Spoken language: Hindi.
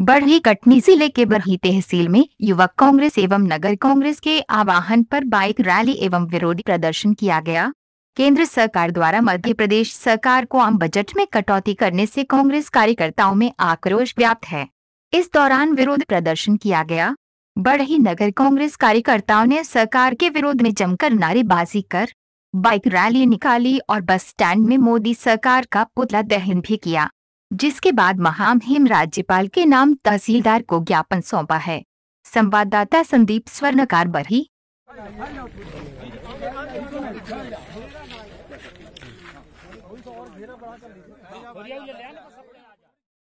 बढ़ी कटनी जिले के बरही तहसील में युवक कांग्रेस एवं नगर कांग्रेस के आवाहन पर बाइक रैली एवं विरोधी प्रदर्शन किया गया केंद्र सरकार द्वारा मध्य प्रदेश सरकार को आम बजट में कटौती करने से कांग्रेस कार्यकर्ताओं में आक्रोश व्याप्त है इस दौरान विरोध प्रदर्शन किया गया बढ़ही नगर कांग्रेस कार्यकर्ताओं ने सरकार के विरोध में जमकर नारेबाजी कर बाइक रैली निकाली और बस स्टैंड में मोदी सरकार का पुतला दहन भी किया जिसके बाद महामहिम राज्यपाल के नाम तहसीलदार को ज्ञापन सौंपा है संवाददाता संदीप स्वर्णकार बरही